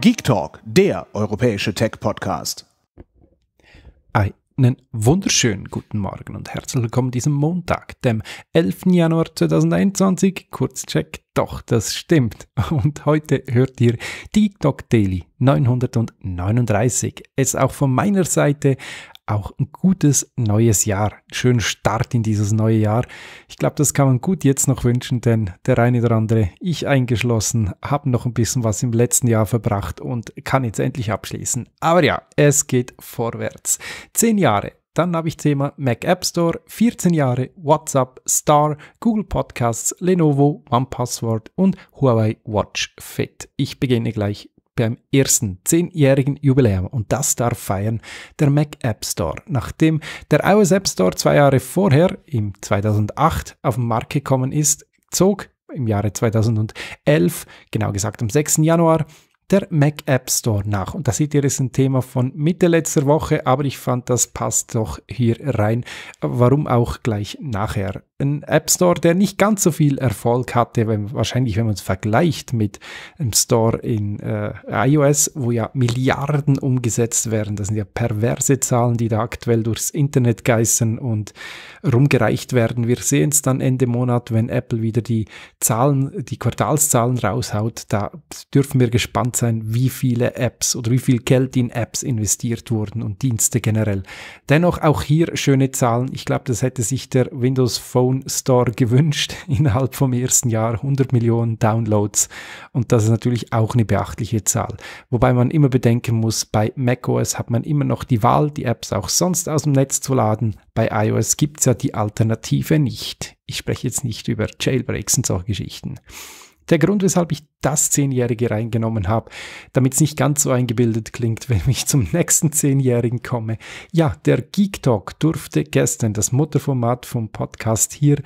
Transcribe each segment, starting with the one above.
Geek Talk, der europäische Tech-Podcast. Einen wunderschönen guten Morgen und herzlich willkommen diesem Montag, dem 11. Januar 2021. Kurzcheck, doch, das stimmt. Und heute hört ihr TikTok Daily 939. Es auch von meiner Seite auch ein gutes neues Jahr. Schönen Start in dieses neue Jahr. Ich glaube, das kann man gut jetzt noch wünschen, denn der eine oder andere, ich eingeschlossen, habe noch ein bisschen was im letzten Jahr verbracht und kann jetzt endlich abschließen. Aber ja, es geht vorwärts. Zehn Jahre. Dann habe ich Thema Mac App Store, 14 Jahre, WhatsApp, Star, Google Podcasts, Lenovo, OnePassword und Huawei Watch Fit. Ich beginne gleich beim ersten zehnjährigen Jubiläum und das darf feiern der Mac App Store. Nachdem der iOS App Store zwei Jahre vorher, im 2008, auf den Markt gekommen ist, zog im Jahre 2011, genau gesagt am 6. Januar, der Mac App Store nach. Und da seht ihr, das ist ein Thema von Mitte letzter Woche, aber ich fand, das passt doch hier rein. Warum auch gleich nachher? ein App Store, der nicht ganz so viel Erfolg hatte, wenn, wahrscheinlich wenn man es vergleicht mit einem Store in äh, iOS, wo ja Milliarden umgesetzt werden. Das sind ja perverse Zahlen, die da aktuell durchs Internet geißen und rumgereicht werden. Wir sehen es dann Ende Monat, wenn Apple wieder die Zahlen, die Quartalszahlen raushaut. Da dürfen wir gespannt sein, wie viele Apps oder wie viel Geld in Apps investiert wurden und Dienste generell. Dennoch auch hier schöne Zahlen. Ich glaube, das hätte sich der Windows Phone iPhone Store gewünscht innerhalb vom ersten Jahr 100 Millionen Downloads und das ist natürlich auch eine beachtliche Zahl. Wobei man immer bedenken muss, bei macOS hat man immer noch die Wahl, die Apps auch sonst aus dem Netz zu laden. Bei iOS gibt es ja die Alternative nicht. Ich spreche jetzt nicht über Jailbreaks und solche Geschichten. Der Grund, weshalb ich das Zehnjährige reingenommen habe, damit es nicht ganz so eingebildet klingt, wenn ich zum nächsten Zehnjährigen komme. Ja, der Geek Talk durfte gestern, das Mutterformat vom Podcast hier,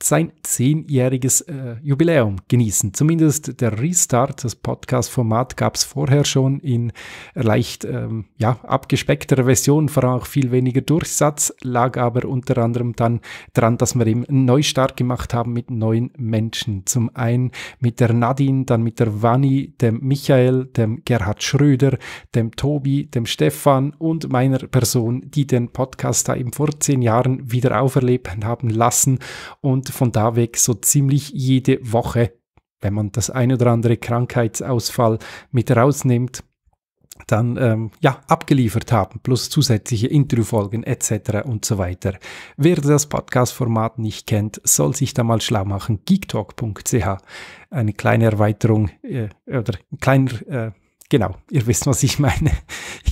sein zehnjähriges äh, Jubiläum genießen. Zumindest der Restart, das Podcast-Format gab es vorher schon in leicht ähm, ja, abgespeckterer Version, vor allem auch viel weniger Durchsatz, lag aber unter anderem dann daran, dass wir eben einen Neustart gemacht haben mit neuen Menschen. Zum einen mit mit der Nadine, dann mit der Vanni, dem Michael, dem Gerhard Schröder, dem Tobi, dem Stefan und meiner Person, die den Podcast da eben vor zehn Jahren wieder auferleben haben lassen und von da weg so ziemlich jede Woche wenn man das ein oder andere Krankheitsausfall mit rausnimmt, dann ähm, ja, abgeliefert haben, plus zusätzliche Interviewfolgen etc. und so weiter. Wer das Podcast-Format nicht kennt, soll sich da mal schlau machen. geektalk.ch. Eine kleine Erweiterung äh, oder ein kleiner äh, genau, ihr wisst, was ich meine.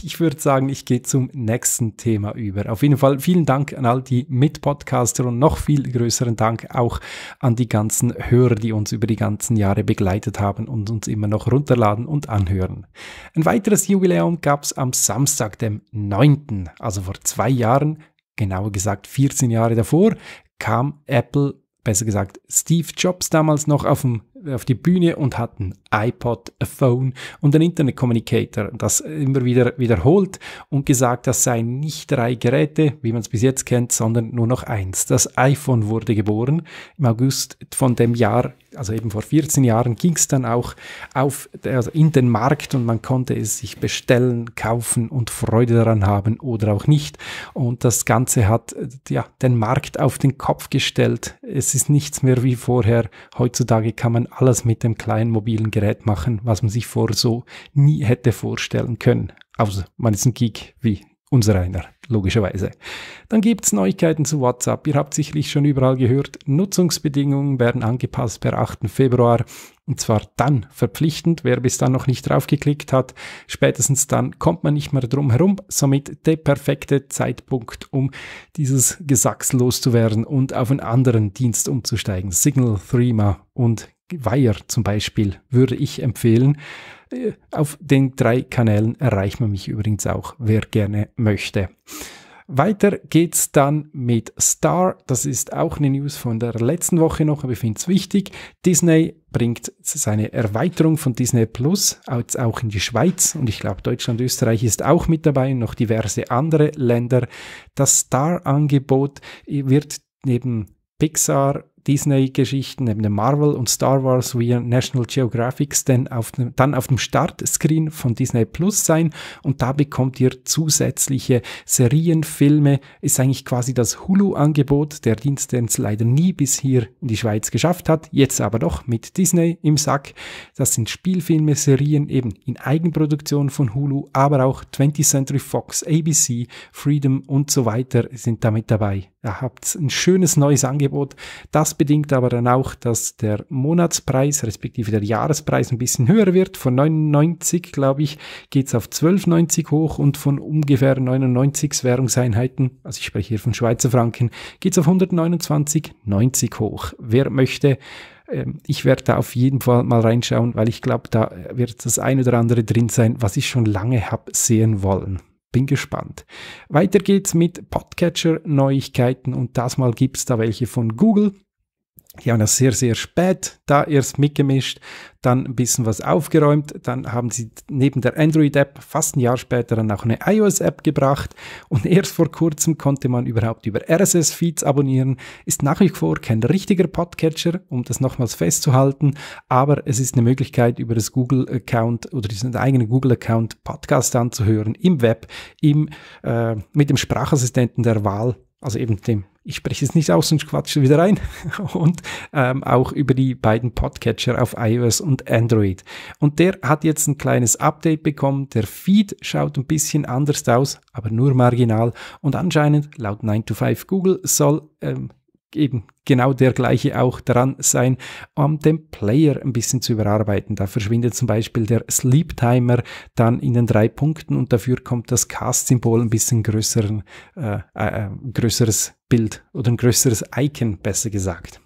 Ich würde sagen, ich gehe zum nächsten Thema über. Auf jeden Fall vielen Dank an all die Mitpodcaster und noch viel größeren Dank auch an die ganzen Hörer, die uns über die ganzen Jahre begleitet haben und uns immer noch runterladen und anhören. Ein weiteres Jubiläum gab es am Samstag, dem 9., also vor zwei Jahren, genauer gesagt 14 Jahre davor, kam Apple besser gesagt Steve Jobs damals noch auf dem auf die Bühne und hat ein iPod, ein Phone und einen Internet Communicator, das immer wieder wiederholt und gesagt, das seien nicht drei Geräte, wie man es bis jetzt kennt, sondern nur noch eins. Das iPhone wurde geboren im August von dem Jahr, also eben vor 14 Jahren, ging es dann auch auf, also in den Markt und man konnte es sich bestellen, kaufen und Freude daran haben oder auch nicht. Und das Ganze hat ja, den Markt auf den Kopf gestellt. Es ist nichts mehr wie vorher. Heutzutage kann man alles mit dem kleinen mobilen Gerät machen, was man sich vorher so nie hätte vorstellen können. Außer also, man ist ein Geek wie unser einer, logischerweise. Dann gibt es Neuigkeiten zu WhatsApp. Ihr habt sicherlich schon überall gehört, Nutzungsbedingungen werden angepasst per 8. Februar. Und zwar dann verpflichtend, wer bis dann noch nicht draufgeklickt hat. Spätestens dann kommt man nicht mehr drum herum. Somit der perfekte Zeitpunkt, um dieses Gesacks loszuwerden und auf einen anderen Dienst umzusteigen. Signal, Threema und Wire zum Beispiel würde ich empfehlen. Äh, auf den drei Kanälen erreicht man mich übrigens auch, wer gerne möchte. Weiter geht's dann mit Star. Das ist auch eine News von der letzten Woche noch, aber ich finde es wichtig. Disney bringt seine Erweiterung von Disney Plus auch in die Schweiz und ich glaube Deutschland, Österreich ist auch mit dabei, und noch diverse andere Länder. Das Star-Angebot wird neben Pixar, Disney-Geschichten, eben dem Marvel und Star Wars via National Geographic, denn auf dem, dann auf dem Startscreen von Disney Plus sein und da bekommt ihr zusätzliche Serienfilme. Ist eigentlich quasi das Hulu-Angebot, der Dienst, den es leider nie bis hier in die Schweiz geschafft hat, jetzt aber doch mit Disney im Sack. Das sind Spielfilme, Serien eben in Eigenproduktion von Hulu, aber auch 20th Century Fox, ABC, Freedom und so weiter sind damit dabei. Ihr habt ein schönes neues Angebot. Das bedingt aber dann auch, dass der Monatspreis respektive der Jahrespreis ein bisschen höher wird. Von 99, glaube ich, geht es auf 12,90 hoch und von ungefähr 99 Währungseinheiten, also ich spreche hier von Schweizer Franken, geht es auf 129,90 hoch. Wer möchte, ähm, ich werde da auf jeden Fall mal reinschauen, weil ich glaube, da äh, wird das ein oder andere drin sein, was ich schon lange habe sehen wollen. Bin gespannt. Weiter geht's mit Podcatcher-Neuigkeiten und das mal gibt's da welche von Google. Die haben das sehr, sehr spät da erst mitgemischt, dann ein bisschen was aufgeräumt, dann haben sie neben der Android-App fast ein Jahr später dann auch eine iOS-App gebracht und erst vor kurzem konnte man überhaupt über RSS-Feeds abonnieren. Ist nach wie vor kein richtiger Podcatcher, um das nochmals festzuhalten, aber es ist eine Möglichkeit, über das Google-Account oder diesen eigenen Google-Account Podcast anzuhören im Web, im, äh, mit dem Sprachassistenten der Wahl also eben dem, ich spreche es nicht aus und quatsche wieder rein, und ähm, auch über die beiden Podcatcher auf iOS und Android. Und der hat jetzt ein kleines Update bekommen, der Feed schaut ein bisschen anders aus, aber nur marginal und anscheinend laut 9 to 5 Google soll ähm, eben genau der gleiche auch dran sein, um den Player ein bisschen zu überarbeiten. Da verschwindet zum Beispiel der Sleep Timer dann in den drei Punkten und dafür kommt das Cast-Symbol ein bisschen größeren, äh, äh, äh größeres Bild oder ein größeres Icon, besser gesagt.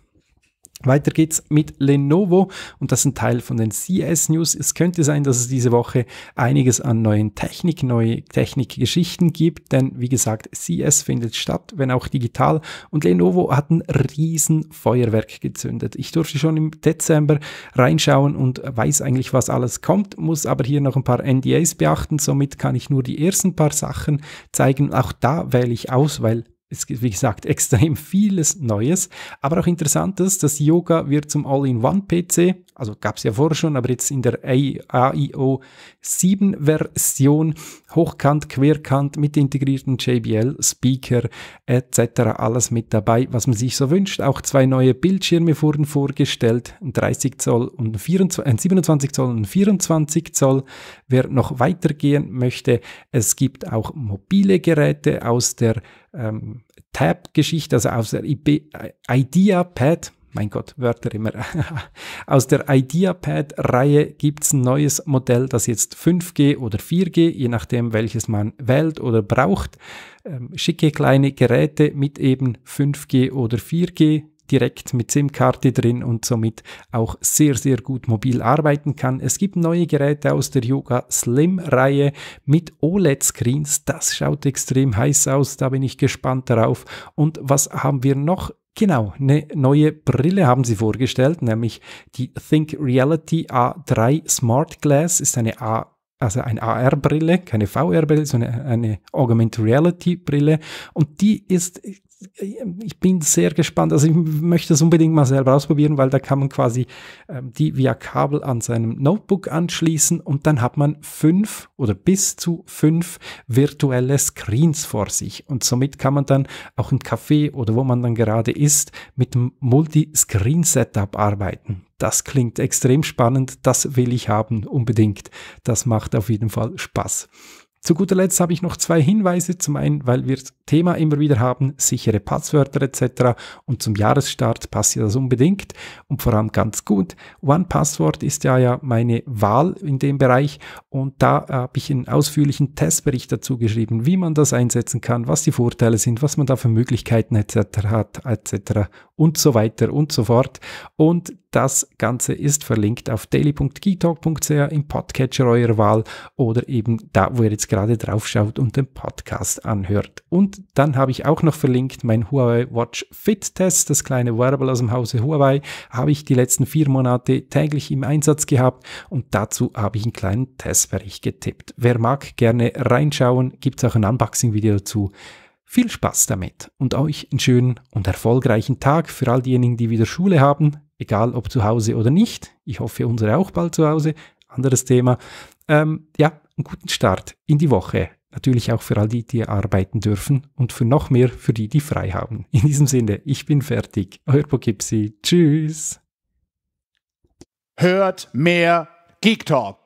Weiter geht's mit Lenovo und das ist ein Teil von den CS News. Es könnte sein, dass es diese Woche einiges an neuen Technik, neue Technikgeschichten gibt, denn wie gesagt, CS findet statt, wenn auch digital und Lenovo hat ein riesen Feuerwerk gezündet. Ich durfte schon im Dezember reinschauen und weiß eigentlich, was alles kommt, muss aber hier noch ein paar NDAs beachten, somit kann ich nur die ersten paar Sachen zeigen. Auch da wähle ich aus, weil es gibt, wie gesagt, extrem vieles Neues, aber auch Interessantes. Das Yoga wird zum All-in-One-PC, also gab es ja vorher schon, aber jetzt in der AIO 7 Version, Hochkant, Querkant mit integrierten JBL, Speaker etc. alles mit dabei, was man sich so wünscht. Auch zwei neue Bildschirme wurden vorgestellt, ein 30 Zoll und ein, 24, ein 27 Zoll und ein 24 Zoll. Wer noch weitergehen möchte, es gibt auch mobile Geräte aus der ähm, Tab-Geschichte, also aus der IDEA-Pad mein Gott, Wörter immer. Aus der IdeaPad-Reihe gibt es ein neues Modell, das jetzt 5G oder 4G, je nachdem welches man wählt oder braucht, ähm, schicke kleine Geräte mit eben 5G oder 4G direkt mit SIM-Karte drin und somit auch sehr, sehr gut mobil arbeiten kann. Es gibt neue Geräte aus der Yoga Slim-Reihe mit OLED-Screens. Das schaut extrem heiß aus, da bin ich gespannt darauf. Und was haben wir noch Genau, eine neue Brille haben sie vorgestellt, nämlich die Think Reality A3 Smart Glass ist eine A also eine AR-Brille, keine VR-Brille, sondern eine Augmented Reality-Brille. Und die ist ich bin sehr gespannt. Also ich möchte es unbedingt mal selber ausprobieren, weil da kann man quasi ähm, die via Kabel an seinem Notebook anschließen und dann hat man fünf oder bis zu fünf virtuelle Screens vor sich. Und somit kann man dann auch im Café oder wo man dann gerade ist, mit dem Multi-Screen-Setup arbeiten. Das klingt extrem spannend. Das will ich haben unbedingt. Das macht auf jeden Fall Spaß. Zu guter Letzt habe ich noch zwei Hinweise. Zum einen, weil wir das Thema immer wieder haben, sichere Passwörter etc. Und zum Jahresstart passt ja das unbedingt und vor allem ganz gut. One Password ist ja, ja meine Wahl in dem Bereich und da habe ich einen ausführlichen Testbericht dazu geschrieben, wie man das einsetzen kann, was die Vorteile sind, was man da für Möglichkeiten etc. hat etc. und so weiter und so fort. Und das Ganze ist verlinkt auf daily.geetalk.ch im Podcatcher eurer Wahl oder eben da, wo ihr jetzt gerade drauf schaut und den Podcast anhört. Und dann habe ich auch noch verlinkt mein Huawei Watch Fit Test, das kleine Wearable aus dem Hause Huawei, habe ich die letzten vier Monate täglich im Einsatz gehabt und dazu habe ich einen kleinen Testbericht getippt. Wer mag, gerne reinschauen, gibt es auch ein Unboxing-Video dazu. Viel Spaß damit und euch einen schönen und erfolgreichen Tag für all diejenigen, die wieder Schule haben egal ob zu Hause oder nicht. Ich hoffe, unsere auch bald zu Hause. Anderes Thema. Ähm, ja, einen guten Start in die Woche. Natürlich auch für all die, die arbeiten dürfen und für noch mehr für die, die frei haben. In diesem Sinne, ich bin fertig. Euer Poughkeepsie. Tschüss. Hört mehr Geek Talk.